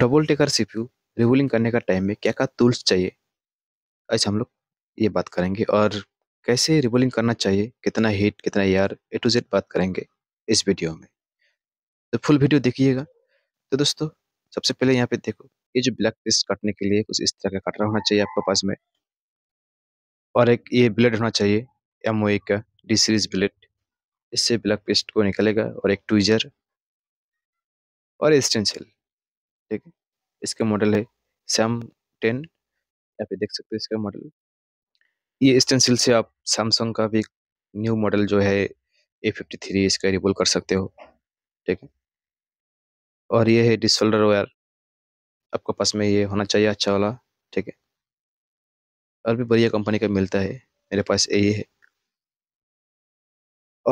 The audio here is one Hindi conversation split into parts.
डबल टेकर सीपीयू रिवोलिंग करने का टाइम में क्या क्या टूल्स चाहिए ऐसे हम लोग ये बात करेंगे और कैसे रिवोलिंग करना चाहिए कितना हीट कितना एयर ए टू जेड बात करेंगे इस वीडियो में तो फुल वीडियो देखिएगा तो दोस्तों सबसे पहले यहाँ पे देखो ये जो ब्लैक पेस्ट काटने के लिए कुछ इस तरह का कटरा होना चाहिए आपके पास में और एक ये ब्लेड होना चाहिए एम ओ का डी सीरीज ब्लेड इससे ब्लैक पेस्ट को निकलेगा और एक ट्विजर और स्टेंसिल ठीक है इसका मॉडल है सैम टेन या फिर देख सकते हो इसका मॉडल ये स्टेंसिल से आप सैमसंग का भी न्यू मॉडल जो है ए फिफ्टी थ्री इसका रिबोल कर सकते हो ठीक है और ये है डिसोल्डर वायर आपके पास में ये होना चाहिए अच्छा वाला ठीक है और भी बढ़िया कंपनी का मिलता है मेरे पास यही है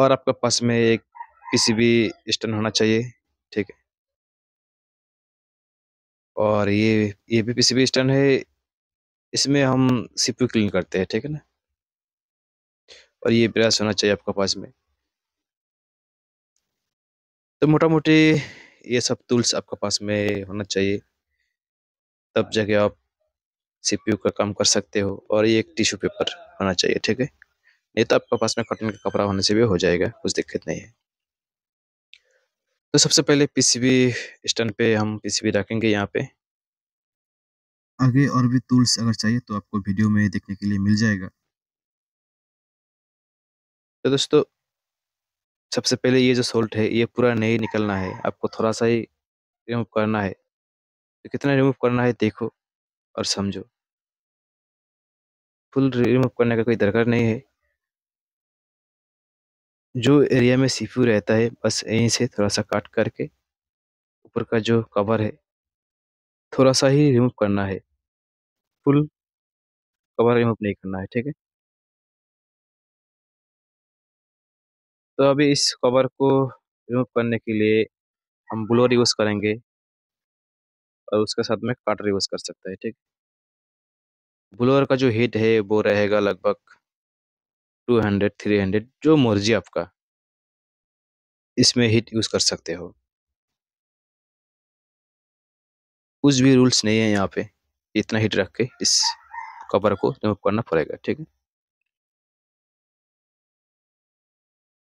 और आपके पास में एक किसी भी स्टैंड होना चाहिए ठीक है और ये ये भी पी स्टैंड है इसमें हम सीपीयू क्लीन करते हैं ठीक है ना और ये ब्रश होना चाहिए आपके पास में तो मोटा मोटी ये सब टूल्स आपके पास में होना चाहिए तब जाके आप सीपीयू का काम कर सकते हो और ये एक टिश्यू पेपर होना चाहिए ठीक है नहीं तो आपके पास में कॉटन का कपड़ा होने से भी हो जाएगा कुछ दिक्कत नहीं है तो सबसे पहले पीसीबी स्टैंड पे हम पीसीबी रखेंगे यहाँ पे आगे और भी टूल्स अगर चाहिए तो आपको वीडियो में देखने के लिए मिल जाएगा तो दोस्तों सबसे पहले ये जो सोल्ट है ये पूरा नहीं निकलना है आपको थोड़ा सा ही रिमूव करना है तो कितना रिमूव करना है देखो और समझो फुल रिमूव करने का कोई दरकार नहीं है जो एरिया में सी रहता है बस यहीं से थोड़ा सा काट करके ऊपर का जो कवर है थोड़ा सा ही रिमूव करना है फुल कवर रिमूव नहीं करना है ठीक है तो अभी इस कवर को रिमूव करने के लिए हम ब्लोर यूज़ करेंगे और उसके साथ में काटर यूज़ कर सकते हैं ठीक ब्लोअर का जो हीट है वो रहेगा लगभग टू हंड्रेड थ्री हंड्रेड जो मर्जी आपका इसमें हिट यूज़ कर सकते हो कुछ भी रूल्स नहीं है यहाँ पे इतना हिट रख के इस कवर को रिमूव करना पड़ेगा ठीक है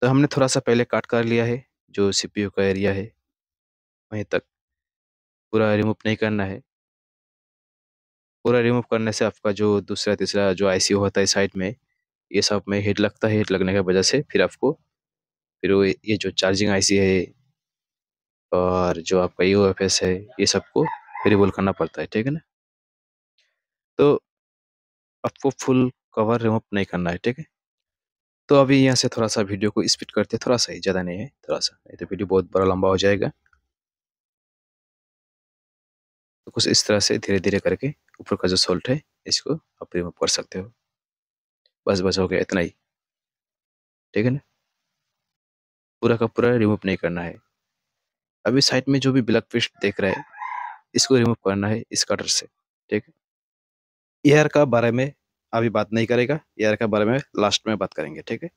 तो हमने थोड़ा सा पहले काट कर लिया है जो सीपीयू का एरिया है वहीं तक पूरा रिमूव नहीं करना है पूरा रिमूव करने से आपका जो दूसरा तीसरा जो आईसीयू होता है साइड में ये सब में हीट लगता है हीट लगने की वजह से फिर आपको फिर वो ये जो चार्जिंग आईसी है और जो आपका एस e है ये सबको रिवोल करना पड़ता है ठीक है ना तो आपको फुल कवर रिमूव नहीं करना है ठीक है तो अभी यहाँ से थोड़ा सा वीडियो को स्पीड करते हैं थोड़ा सा ही ज़्यादा नहीं है थोड़ा सा नहीं तो वीडियो बहुत बड़ा लंबा हो जाएगा तो कुछ इस तरह से धीरे धीरे करके ऊपर का जो सोल्ट है इसको आप रिमूव कर सकते हो बस बस हो गया इतना ही ठीक है ना पूरा का पूरा रिमूव नहीं करना है अभी साइड में जो भी ब्लैक फिश देख रहा है इसको रिमूव करना है इस कटर से ठीक है एयर का बारे में अभी बात नहीं करेगा एयर का बारे में लास्ट में बात करेंगे ठीक है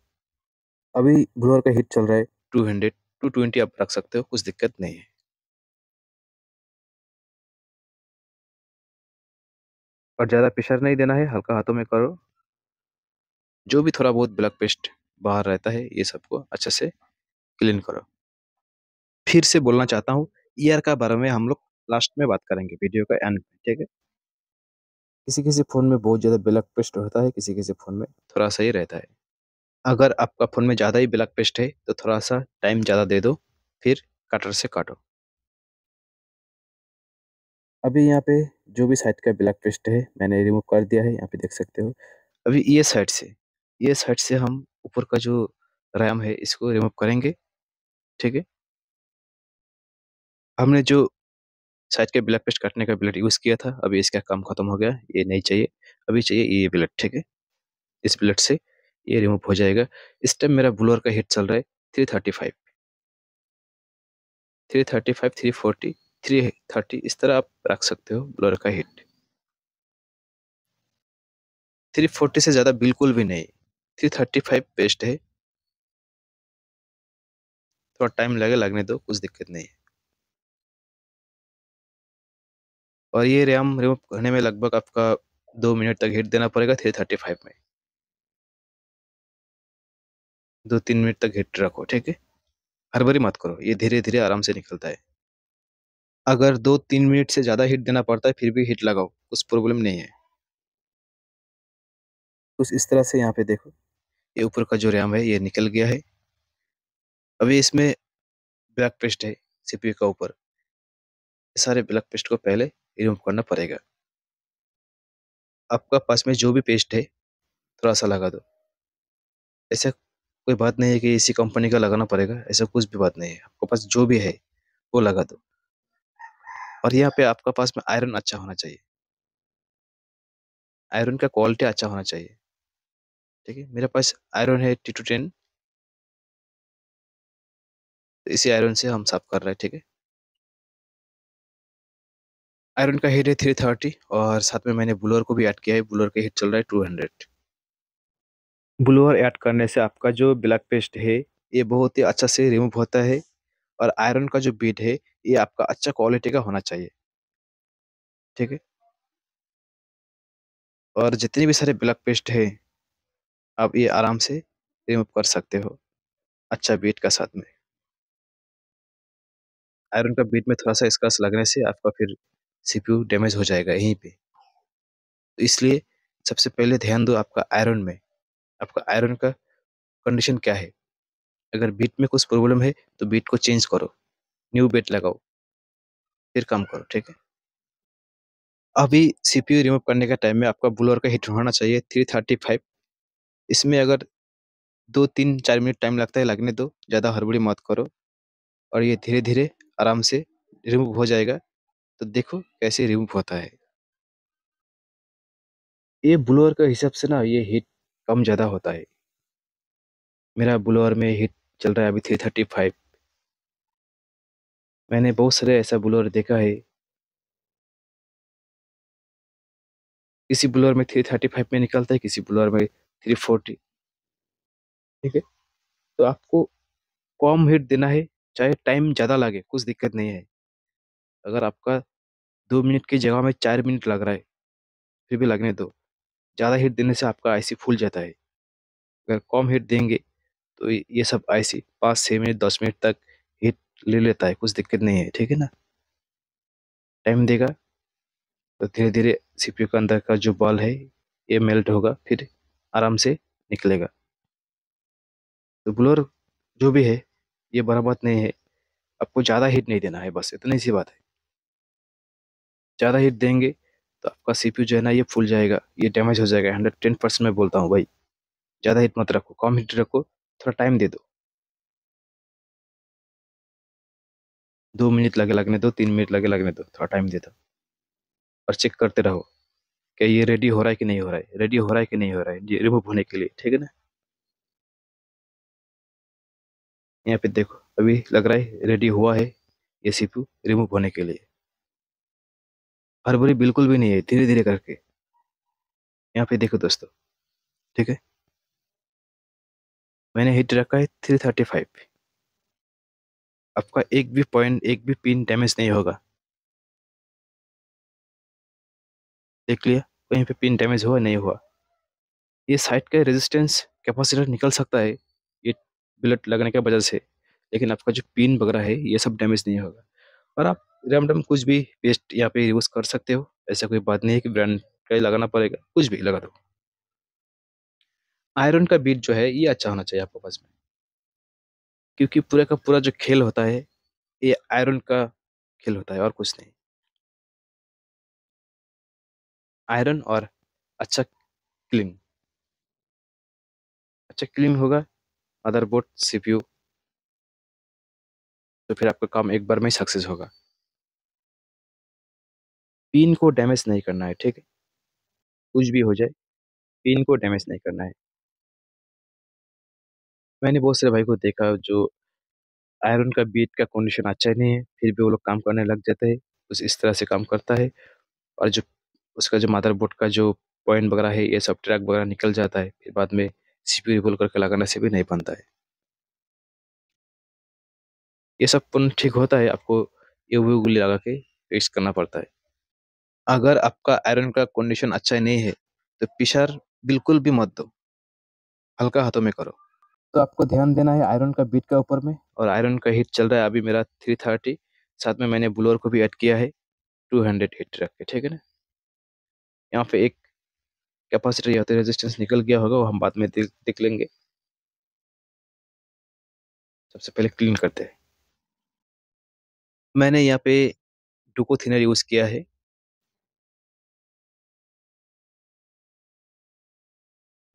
अभी ब्लोअर का हिट चल रहा है टू हंड्रेड टू ट्वेंटी आप रख सकते हो कुछ दिक्कत नहीं है और ज़्यादा प्रेशर नहीं देना है हल्का हाथों में करो जो भी थोड़ा बहुत ब्लैक पेस्ट बाहर रहता है ये सबको अच्छे से क्लीन करो फिर से बोलना चाहता हूँ ईयर e का बारे में हम लोग लास्ट में बात करेंगे वीडियो का एंड में ठीक है किसी किसी फ़ोन में बहुत ज़्यादा ब्लैक पेस्ट होता है किसी किसी फ़ोन में थोड़ा सा ही रहता है अगर आपका फ़ोन में ज़्यादा ही ब्लैक पेस्ट है तो थोड़ा सा टाइम ज़्यादा दे दो फिर कटर से काटो अभी यहाँ पे जो भी साइड का ब्लैक पेस्ट है मैंने रिमूव कर दिया है यहाँ पे देख सकते हो अभी ये साइड से ये साइड से हम ऊपर का जो रैम है इसको रिमूव करेंगे ठीक है हमने जो साइड के ब्लैक पेस्ट काटने का ब्लेड यूज़ किया था अभी इसका काम खत्म हो गया ये नहीं चाहिए अभी चाहिए ये ब्लेड ठीक है इस ब्लेड से ये रिमूव हो जाएगा इस टाइम मेरा ब्लोअर का हिट चल रहा है three thirty five three thirty five three forty three thirty इस तरह आप रख सकते हो ब्लोअर का हिट थ्री फोर्टी से ज़्यादा बिल्कुल भी नहीं थ्री थर्टी फाइव पेस्ट है थोड़ा टाइम लगे लगने दो कुछ दिक्कत नहीं है और ये रैम रिमूव करने में लगभग आपका दो मिनट तक हिट देना पड़ेगा थ्री थर्टी फाइव में दो तीन मिनट तक हिट रखो ठीक है हरबरी मत करो ये धीरे धीरे आराम से निकलता है अगर दो तीन मिनट से ज़्यादा हिट देना पड़ता है फिर भी हिट लगाओ कुछ प्रॉब्लम नहीं है कुछ इस तरह से यहाँ पे देखो ये ऊपर का जो रैम है ये निकल गया है अभी इसमें ब्लैक पेस्ट है सीपीयू का ऊपर सारे ब्लैक पेस्ट को पहले रिमूव करना पड़ेगा आपका पास में जो भी पेस्ट है थोड़ा सा लगा दो ऐसा कोई बात नहीं है कि इसी कंपनी का लगाना पड़ेगा ऐसा कुछ भी बात नहीं है आपके पास जो भी है वो लगा दो और यहाँ पे आपका पास में आयरन अच्छा होना चाहिए आयरन का क्वालिटी अच्छा होना चाहिए देखिए मेरे पास आयरन है टी टू टेन इसी आयरन से हम साफ कर रहे हैं ठीक है आयरन का हेड है थ्री थर्टी और साथ में मैंने ब्लोअर को भी ऐड किया है ब्लोअर का हेड चल रहा है टू हंड्रेड ब्लोअर ऐड करने से आपका जो ब्लैक पेस्ट है ये बहुत ही अच्छा से रिमूव होता है और आयरन का जो बीड है ये आपका अच्छा क्वालिटी का होना चाहिए ठीक है और जितने भी सारे ब्लैक पेस्ट है आप ये आराम से रिमूव कर सकते हो अच्छा बीट का साथ में आयरन का बीट में थोड़ा सा स्क्रच लगने से आपका फिर सीपीयू डैमेज हो जाएगा यहीं पे तो इसलिए सबसे पहले ध्यान दो आपका आयरन में आपका आयरन का कंडीशन क्या है अगर बीट में कुछ प्रॉब्लम है तो बीट को चेंज करो न्यू बीट लगाओ फिर काम करो ठीक है अभी सीपीयू रिमूव करने का टाइम में आपका ब्लोअर का हीटर होना चाहिए थ्री थर्टी फाइव इसमें अगर दो तीन चार मिनट टाइम लगता है लगने दो ज्यादा हड़बड़ी मत करो और ये धीरे धीरे आराम से रिमूव हो जाएगा तो देखो कैसे रिमूव होता है ये ब्लोअर के हिसाब से ना ये हीट कम ज़्यादा होता है मेरा ब्लोअर में हीट चल रहा है अभी थ्री थर्टी फाइव मैंने बहुत सारे ऐसा ब्लोअर देखा है किसी ब्लोअर में थ्री थर्टी फाइव में निकलता है किसी ब्लोअर में थ्री फोर्टी ठीक है तो आपको कम हीट देना है चाहे टाइम ज़्यादा लगे कुछ दिक्कत नहीं है अगर आपका दो मिनट की जगह में चार मिनट लग रहा है फिर भी लगने दो ज़्यादा हीट देने से आपका आईसी फूल जाता है अगर कम हीट देंगे तो ये सब आईसी पाँच छः मिनट दस मिनट तक हीट ले लेता है कुछ दिक्कत नहीं है ठीक है ना टाइम देगा तो धीरे धीरे सीपीयू के अंदर का जो बॉल है ये मेल्ट होगा फिर आराम से निकलेगा तो ब्लोअर जो भी है ये बड़ा बात नहीं है आपको ज़्यादा हीट नहीं देना है बस इतनी सी बात है ज़्यादा हीट देंगे तो आपका सी जो है ना ये फूल जाएगा ये डैमेज हो जाएगा हंड्रेड टेन परसेंट मैं बोलता हूँ भाई ज़्यादा हीट मत रखो कम हीट रखो थोड़ा टाइम दे दो दो मिनट लगे लगने दो तीन मिनट लगे लगने दो थोड़ा टाइम दे दो और चेक करते रहो कि ये रेडी हो रहा है कि नहीं हो रहा है रेडी हो रहा है कि नहीं हो रहा है रिमूव होने के लिए ठीक है ना यहाँ पे देखो अभी लग रहा है रेडी हुआ है ये सीपू रिमूव होने के लिए हड़बड़ी बिल्कुल भी नहीं है धीरे धीरे करके यहाँ पे देखो दोस्तों ठीक है मैंने हिट रखा है थ्री थर्टी फाइव आपका एक भी पॉइंट एक भी पिन डैमेज नहीं होगा देख लिया कहीं पे पिन डैमेज हुआ नहीं हुआ ये साइट का रेजिस्टेंस कैपेसिटर निकल सकता है ये बुलेट लगने के वजह से लेकिन आपका जो पिन वगैरह है ये सब डैमेज नहीं होगा और आप रैमडम कुछ भी पेस्ट यहाँ पे यूज़ कर सकते हो ऐसा कोई बात नहीं है कि ब्रांड का ही लगाना पड़ेगा कुछ भी लगा दो आयरन का बीट जो है ये अच्छा होना चाहिए आपके पास में क्योंकि पूरा का पूरा जो खेल होता है ये आयरन का खेल होता है और कुछ नहीं आयरन और अच्छा क्लीन अच्छा क्लीन होगा मदरबोर्ड सीपीयू तो फिर आपका काम एक बार में ही सक्सेस होगा पिन को डैमेज नहीं करना है ठीक है कुछ भी हो जाए पिन को डैमेज नहीं करना है मैंने बहुत सारे भाई को देखा जो आयरन का बीट का कंडीशन अच्छा नहीं है फिर भी वो लोग काम करने लग जाते हैं उस इस तरह से काम करता है और जो उसका जो मादर बोर्ड का जो पॉइंट वगैरह है ये सब ट्रैक वगैरह निकल जाता है फिर बाद में सीपी रिबुल करके लगाने से भी नहीं बनता है ये सब पुनः ठीक होता है आपको ये गुली लगा के फिक्स करना पड़ता है अगर आपका आयरन का कंडीशन अच्छा नहीं है तो पिशर बिल्कुल भी मत दो हल्का हाथों में करो तो आपको ध्यान देना है आयरन का बीट का ऊपर में और आयरन का हीट चल रहा है अभी मेरा थ्री थर्टी साथ में मैंने ब्लोअर को भी ऐड किया है टू हंड्रेड हीट रख के ठीक है ना यहाँ पे एक कैपेसिटर या तो रेजिस्टेंस निकल गया होगा वो हम बाद में देख देख लेंगे सबसे पहले क्लीन करते हैं मैंने यहाँ पे डुको थिनर यूज़ किया है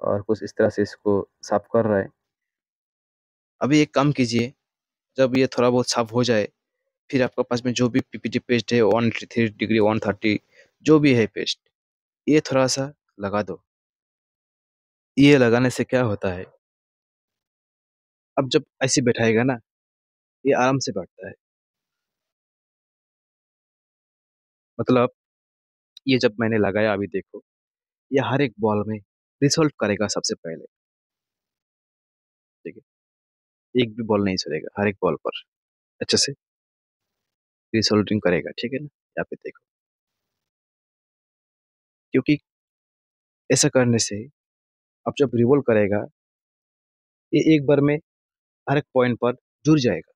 और कुछ इस तरह से इसको साफ कर रहा है अभी एक काम कीजिए जब ये थोड़ा बहुत साफ हो जाए फिर आपके पास में जो भी पीपीटी पेस्ट है one three degree one thirty जो भी है पेस्ट ये थोड़ा सा लगा दो ये लगाने से क्या होता है अब जब ऐसे बैठाएगा ना ये आराम से बैठता है मतलब ये जब मैंने लगाया अभी देखो ये हर एक बॉल में रिसोल्व करेगा सबसे पहले ठीक है एक भी बॉल नहीं छोड़ेगा हर एक बॉल पर अच्छे से रिसोल्विंग करेगा ठीक है ना यहाँ पे देखो क्योंकि ऐसा करने से अब जब रिवोल्व करेगा ये एक बार में हर एक पॉइंट पर जुड़ जाएगा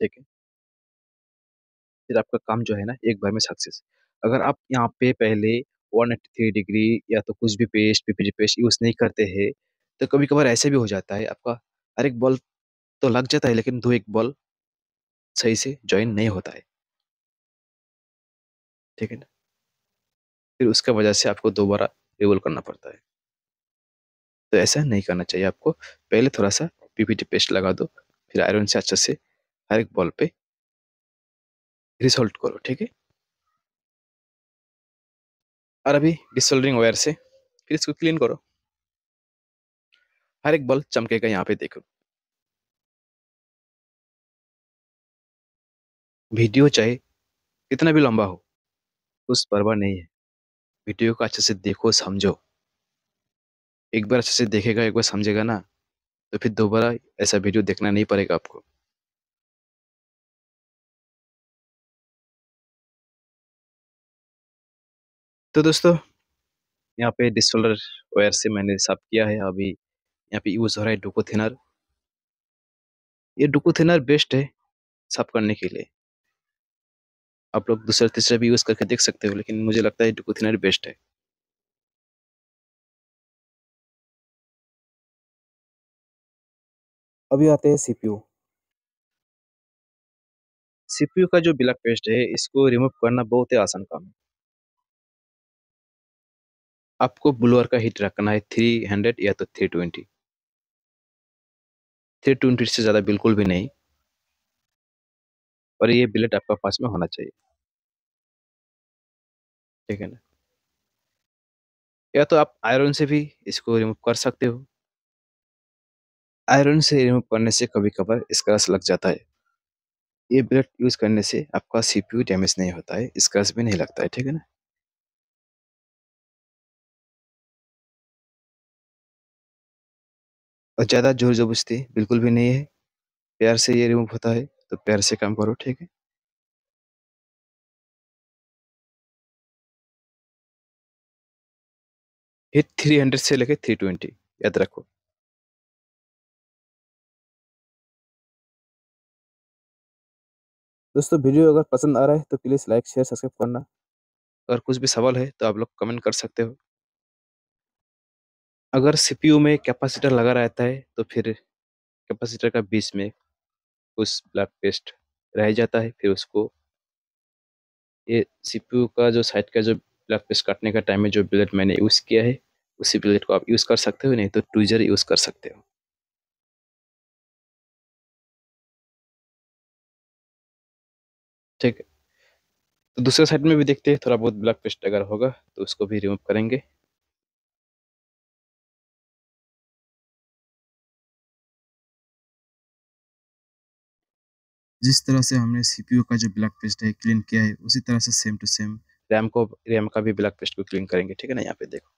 ठीक है फिर आपका काम जो है ना एक बार में सक्सेस अगर आप यहाँ पे पहले वन एट्टी थ्री डिग्री या तो कुछ भी पेस्ट पीपीजी पेस्ट यूज़ नहीं करते हैं तो कभी कभार ऐसे भी हो जाता है आपका हर एक बॉल तो लग जाता है लेकिन दो एक बॉल सही से ज्वाइन नहीं होता है ठीक है ना फिर उसका वजह से आपको दोबारा रिवोल करना पड़ता है तो ऐसा नहीं करना चाहिए आपको पहले थोड़ा सा पीपीटी पेस्ट लगा दो फिर आयरन से अच्छे से हर एक बॉल पे रिसोल्ट करो ठीक है और अभी डिसोल्डरिंग वायर से फिर इसको क्लीन करो हर एक बॉल चमकेगा यहाँ पे देखो वीडियो चाहे कितना भी लंबा हो उस पर नहीं है वीडियो को अच्छे से देखो समझो एक बार अच्छे से देखेगा एक बार समझेगा ना तो फिर दोबारा ऐसा वीडियो देखना नहीं पड़ेगा आपको तो दोस्तों यहाँ पे डिसोलर वायर से मैंने साफ किया है अभी यहाँ पे यूज़ हो रहा है डुको थिनर ये डुको थिनर बेस्ट है साफ करने के लिए आप लोग दूसरा तीसरा भी यूज़ करके देख सकते हो लेकिन मुझे लगता है डिको थिनर बेस्ट है अभी आते हैं सीपीयू सीपीयू का जो ब्लैक पेस्ट है इसको रिमूव करना बहुत ही आसान काम है आपको ब्लूअर का हीट रखना है थ्री हंड्रेड या तो थ्री ट्वेंटी थ्री ट्वेंटी से ज़्यादा बिल्कुल भी नहीं और ये बिलेट आपका पास में होना चाहिए ठीक है ना या तो आप आयरन से भी इसको रिमूव कर सकते हो आयरन से रिमूव करने से कभी कभार स्क्रैच लग जाता है ये ब्लेड यूज करने से आपका सीपीयू डैमेज नहीं होता है स्क्रैच भी नहीं लगता है ठीक है ना और ज़्यादा जोर जबरदस्ती बिल्कुल भी नहीं है प्यार से ये रिमूव होता है तो प्यार से काम करो ठीक है हिट हंड्रेड से लेके थ्री ट्वेंटी याद रखो दोस्तों वीडियो अगर पसंद आ रहा है तो प्लीज़ लाइक शेयर सब्सक्राइब करना अगर कुछ भी सवाल है तो आप लोग कमेंट कर सकते हो अगर सीपीयू में कैपेसिटर लगा रहता है तो फिर कैपेसिटर का बीच में उस ब्लैक पेस्ट रह जाता है फिर उसको ये सीपीयू का जो साइड का जो ब्लड मतलब प्रेस काटने का टाइम में जो ब्लेड मैंने यूज़ किया है उसी ब्लेड को आप यूज़ कर सकते हो नहीं तो ट्विजर यूज़ कर सकते हो ठीक तो दूसरे साइड में भी देखते हैं थोड़ा बहुत ब्लड प्रेस्ट अगर होगा तो उसको भी रिमूव करेंगे जिस तरह से हमने सीपीयू का जो ब्लैक पेस्ट है क्लीन किया है उसी तरह से सेम टू सेम रैम को रैम का भी ब्लैक पेस्ट को क्लीन करेंगे ठीक है ना यहाँ पे देखो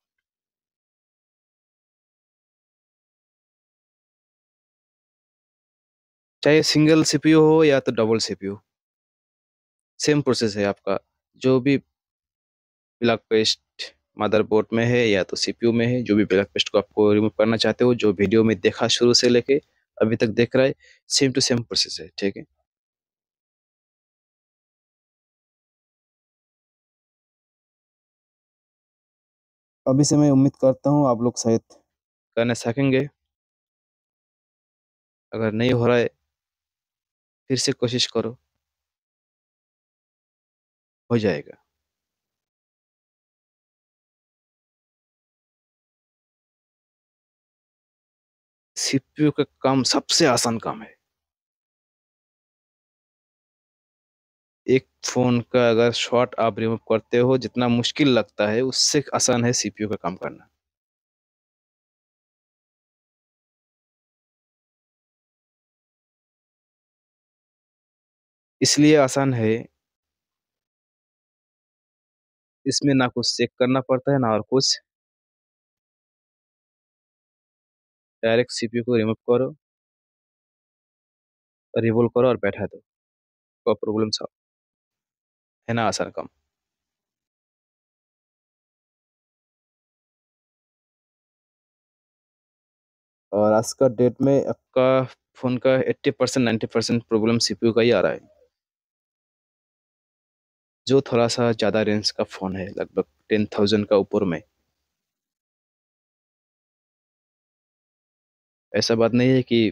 चाहे सिंगल सीपीयू हो या तो डबल सीपीयू सेम प्रोसेस है आपका जो भी ब्लैक पेस्ट मदरबोर्ड में है या तो सीपीयू में है जो भी ब्लैक पेस्ट को आपको रिमूव करना चाहते हो जो वीडियो में देखा शुरू से लेके अभी तक देख रहा है सेम टू सेम प्रोसेस है ठीक है अभी से मैं उम्मीद करता हूँ आप लोग शायद करना सकेंगे अगर नहीं हो रहा है फिर से कोशिश करो हो जाएगा सीपीयू का काम सबसे आसान काम है फ़ोन का अगर शॉर्ट आप रिमूव करते हो जितना मुश्किल लगता है उससे आसान है सीपीयू का काम करना इसलिए आसान है इसमें ना कुछ चेक करना पड़ता है ना और कुछ डायरेक्ट सीपीयू को रिमूव करो रिवोल्व करो और बैठा दो कोई प्रॉब्लम सॉल्व ना आसन कम और आज का डेट में आपका फ़ोन का 80 percent ninety percent problem CPU का ही आ रहा है जो थोड़ा सा ज़्यादा रेंज का फ़ोन है लगभग टेन थाउजेंड का ऊपर में ऐसा बात नहीं है कि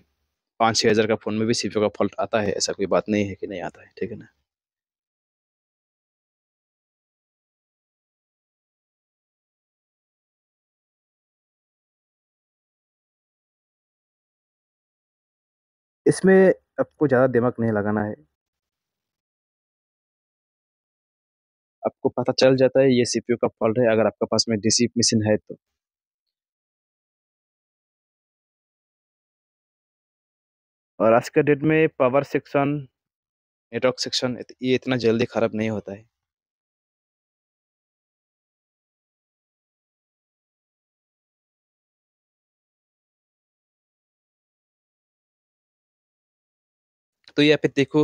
पाँच छः हज़ार का फ़ोन में भी सीपीयू का फॉल्ट आता है ऐसा कोई बात नहीं है कि नहीं आता है ठीक है ना इसमें आपको ज़्यादा दिमाग नहीं लगाना है। आपको पता चल जाता है ये सीपीयू का फॉल्ट है अगर आपके पास में डीसी मशीन है तो। और आज के डेट में पावर सेक्शन, नेटवर्क सेक्शन ये इतना जल्दी खराब नहीं होता है। तो यहाँ पे देखो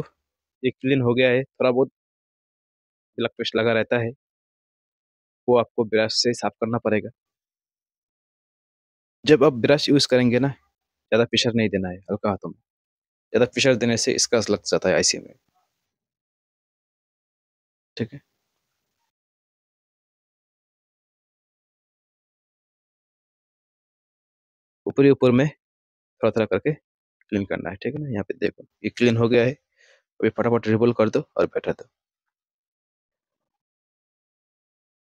एक क्लीन हो गया है थोड़ा बहुत ब्लक पेस्ट लगा रहता है वो आपको ब्रश से साफ करना पड़ेगा जब आप ब्रश यूज़ करेंगे ना ज़्यादा प्रेशर नहीं देना है हल्का हाथों में ज़्यादा प्रेशर देने से इसका लग जाता है आईसी में ठीक है ऊपरी ऊपर में थोड़ा थोड़ा करके क्लीन करना है ठीक है ना यहाँ पे देखो ये क्लीन हो गया है अभी फटाफट रिबोल कर दो और बैठा दो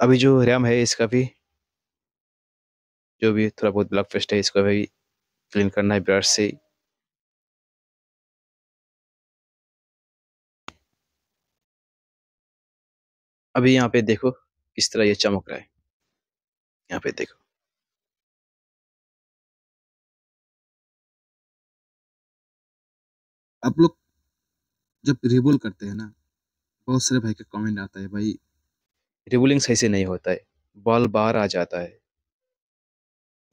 अभी जो रैम है इसका भी जो भी थोड़ा बहुत ब्लॉक फेस्ट है इसका भी क्लीन करना है ब्रश से अभी यहाँ पे देखो किस तरह ये चमक रहा है यहाँ पे देखो आप लोग जब रिबोल करते हैं ना बहुत सारे भाई का कमेंट आता है भाई रिबोलिंग सही से नहीं होता है बॉल बार आ जाता है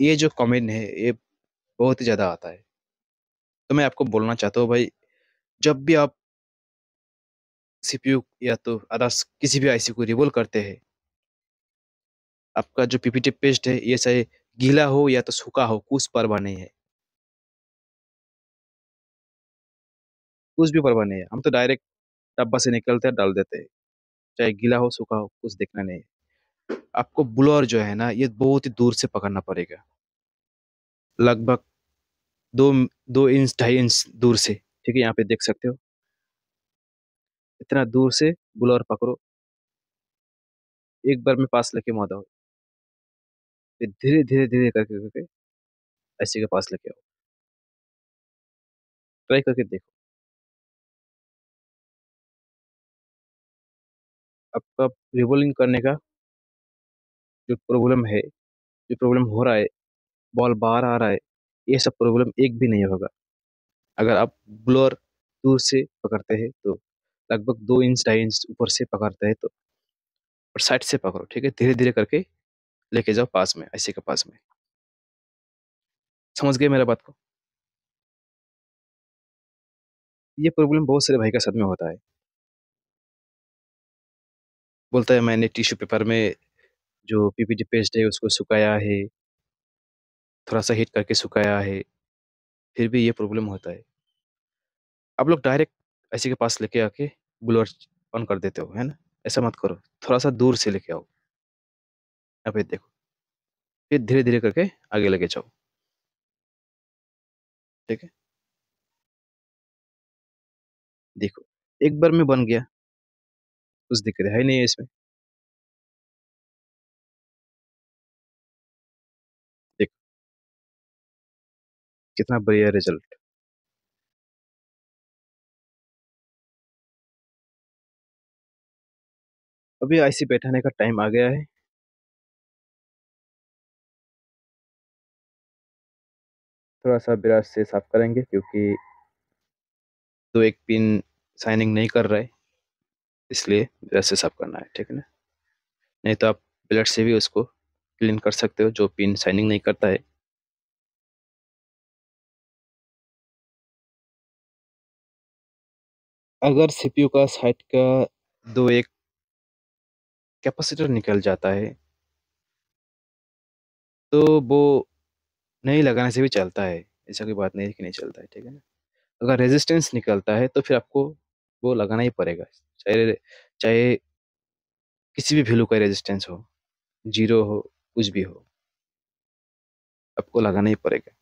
ये जो कमेंट है ये बहुत ही ज़्यादा आता है तो मैं आपको बोलना चाहता हूँ भाई जब भी आप सीपीयू या तो अदर्स किसी भी आईसी को रिबोल करते हैं आपका जो पीपीटी पेस्ट है ये चाहे गीला हो या तो सूखा हो कुछ परवाह नहीं है कुछ भी परवाह नहीं है हम तो डायरेक्ट डब्बा से निकलते हैं डाल देते हैं चाहे गीला हो सूखा हो कुछ देखना नहीं है आपको ब्लोअर जो है ना ये बहुत ही दूर से पकड़ना पड़ेगा लगभग दो दो इंच ढाई इंच दूर से ठीक है यहाँ पे देख सकते हो इतना दूर से ब्लोअर पकड़ो एक बार में पास लेके मौत आओ फिर धीरे धीरे धीरे करके करके ऐसे के पास लेके आओ ट्राई करके देखो आपका रिबोलिंग करने का जो प्रॉब्लम है जो प्रॉब्लम हो रहा है बॉल बाहर आ रहा है ये सब प्रॉब्लम एक भी नहीं होगा अगर आप ब्लोअर दूर से पकड़ते हैं तो लगभग दो इंच ढाई इंच ऊपर से पकड़ते हैं तो और साइड से पकड़ो ठीक है धीरे धीरे करके लेके जाओ पास में ऐसे के पास में समझ गए मेरा बात को ये प्रॉब्लम बहुत सारे भाई के साथ में होता है बोलता है मैंने टिश्यू पेपर में जो पीपीटी पेस्ट है उसको सुखाया है थोड़ा सा हीट करके सुखाया है फिर भी ये प्रॉब्लम होता है आप लोग डायरेक्ट ऐसे के पास लेके आके ब्लोअर ऑन कर देते हो है ना ऐसा मत करो थोड़ा सा दूर से लेके आओ यहाँ पे देखो फिर धीरे धीरे करके आगे लेके जाओ ठीक है देखो एक बार में बन गया कुछ दिख रहा ही नहीं है इसमें देख कितना बढ़िया रिजल्ट अभी आईसी बैठाने का टाइम आ गया है थोड़ा सा ब्रश से साफ करेंगे क्योंकि तो एक पिन साइनिंग नहीं कर रहा है इसलिए ब्रश से साफ करना है ठीक है ना नहीं तो आप ब्लड से भी उसको क्लीन कर सकते हो जो पिन शाइनिंग नहीं करता है अगर सीपीयू का साइड का दो एक कैपेसिटर निकल जाता है तो वो नहीं लगाने से भी चलता है ऐसा कोई बात नहीं है कि नहीं चलता है ठीक है ना अगर रेजिस्टेंस निकलता है तो फिर आपको वो लगाना ही पड़ेगा चाहे चाहे किसी भी वैल्यू का रेजिस्टेंस हो जीरो हो कुछ भी हो आपको लगाना ही पड़ेगा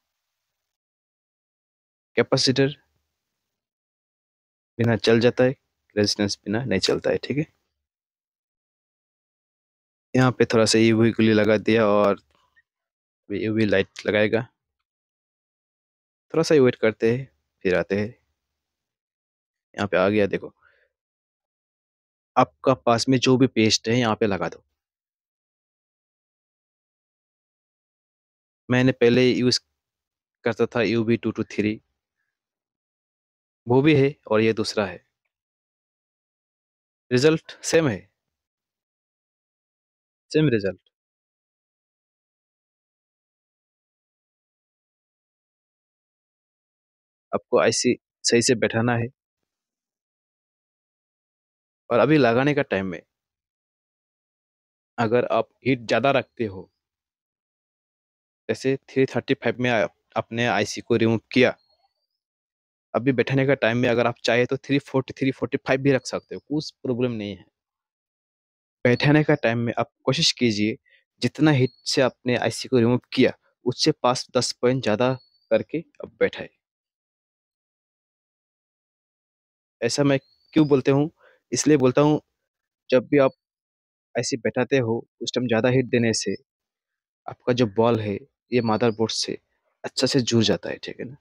कैपेसिटर बिना चल जाता है रेजिस्टेंस बिना नहीं चलता है ठीक है यहाँ पे थोड़ा सा यूवी गुली लगा दिया और यू वी लाइट लगाएगा थोड़ा सा वेट करते हैं फिर आते हैं यहाँ पे आ गया देखो आपका पास में जो भी पेस्ट है यहाँ पे लगा दो मैंने पहले यूज़ करता था U B two two three वो भी है और ये दूसरा है रिजल्ट सेम है सेम रिजल्ट आपको ऐसी सही से बैठाना है और अभी लगाने का टाइम है अगर आप हीट ज़्यादा रखते हो जैसे थ्री थर्टी फाइव में अपने आईसी को रिमूव किया अभी बैठने का टाइम में अगर आप चाहे तो three forty three forty five भी रख सकते हो कुछ प्रॉब्लम नहीं है बैठने का टाइम में आप कोशिश कीजिए जितना हीट से आपने आईसी को रिमूव किया उससे पास दस पॉइंट ज़्यादा करके आप बैठाए ऐसा मैं क्यों बोलते हूँ इसलिए बोलता हूँ जब भी आप ऐसे बैठाते हो उस टाइम ज़्यादा हिट देने से आपका जो बॉल है ये मादरबोर्ड से अच्छा से जुड़ जाता है ठीक है ना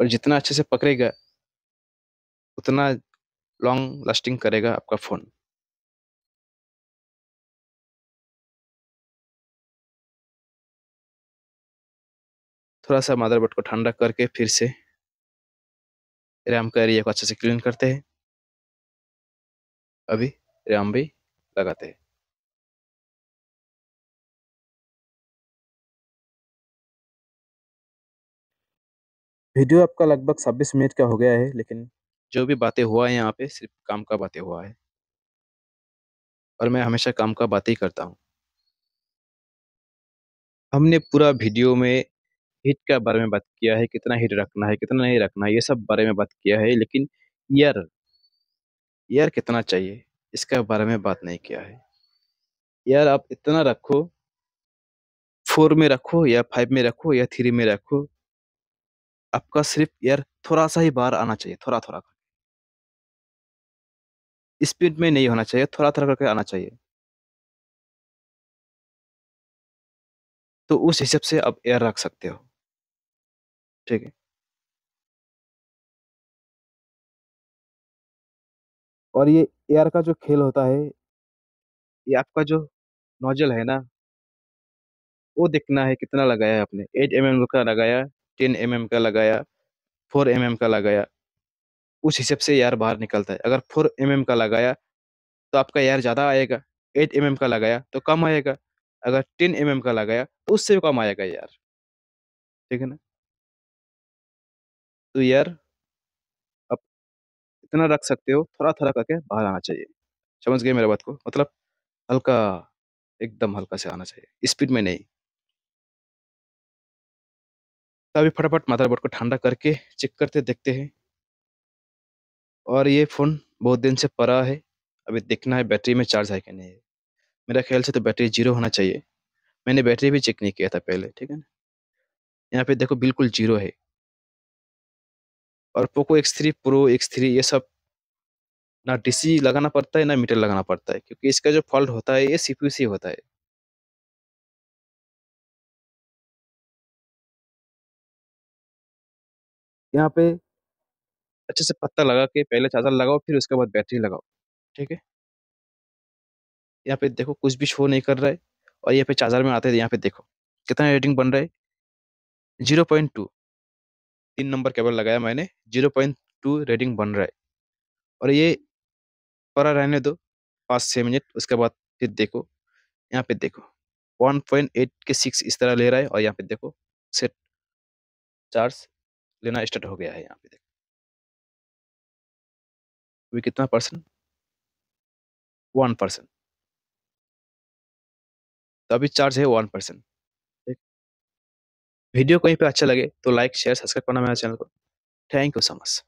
और जितना अच्छे से पकड़ेगा उतना लॉन्ग लास्टिंग करेगा आपका फ़ोन थोड़ा सा मदरबोर्ड को ठंडा करके फिर से रैम का एरिया को अच्छे से क्लीन करते हैं अभी रैम भी लगाते हैं वीडियो आपका लगभग 26 मिनट का हो गया है लेकिन जो भी बातें हुआ है यहाँ पे सिर्फ काम का बातें हुआ है और मैं हमेशा काम का बातें ही करता हूँ हमने पूरा वीडियो में हिट के बारे में बात किया है कितना हिट रखना है कितना नहीं रखना है ये सब बारे में बात किया है लेकिन ईयर ईयर कितना चाहिए इसके बारे में बात नहीं किया है ईयर आप इतना रखो फोर में रखो या फाइव में रखो या थ्री में रखो आपका सिर्फ ईयर थोड़ा सा ही बाहर आना चाहिए थोड़ा थोड़ा करके स्पीड में नहीं होना चाहिए थोड़ा थोड़ा करके आना चाहिए तो उस हिसाब से आप एयर रख सकते हो ठीक है और ये एयर का जो खेल होता है, ये आपका जो नोजल है ना वो देखना है कितना लगाया है आपने 8 एम का लगाया, 10 एम का लगाया, 4 एम का लगाया। उस हिसाब से यार बाहर निकलता है। अगर 4 एम का लगाया तो आपका एयर ज़्यादा आएगा, 8 एम का लगाया तो कम आएगा, अगर 10 एम का लगाया तो उससे भी कम आएगा एयर। ठीक है ना? तो यार अब इतना रख सकते हो थोड़ा थोड़ा करके बाहर आना चाहिए समझ गए मेरा बात को मतलब हल्का एकदम हल्का से आना चाहिए स्पीड में नहीं तभी फटाफट मदरबोर्ड को ठंडा करके चेक करते देखते हैं और ये फ़ोन बहुत दिन से पड़ा है अभी देखना है बैटरी में चार्ज है कि नहीं है मेरा ख्याल से तो बैटरी जीरो होना चाहिए मैंने बैटरी भी चेक नहीं किया था पहले ठीक है ना यहाँ पे देखो बिल्कुल जीरो है और Poco X three Pro X three ये सब ना डीसी लगाना पड़ता है ना मीटर लगाना पड़ता है क्योंकि इसका जो फॉल्ट होता है ये सीपीयू से होता है यहाँ पे अच्छे से पत्ता लगा के पहले चार्जर लगाओ फिर उसके बाद बैटरी लगाओ ठीक है यहाँ पे देखो कुछ भी शो नहीं कर रहा है और यहाँ पे चार्जर में आते हैं यहाँ पे देखो कितना रेटिंग बन रहा है जीरो पॉइंट टू तीन नंबर केबल लगाया मैंने जीरो पॉइंट टू रेडिंग बन रहा है और ये पड़ा रहने दो पाँच छः मिनट उसके बाद फिर देखो यहाँ पे देखो वन पॉइंट एट के सिक्स इस तरह ले रहा है और यहाँ पे देखो सेट चार्ज लेना स्टार्ट हो गया है यहाँ पे देखो अभी कितना परसेंट वन परसेंट तो अभी चार्ज है वन परसेंट वीडियो कहीं पे अच्छा लगे तो लाइक शेयर सब्सक्राइब करना मेरे चैनल को थैंक यू सो मच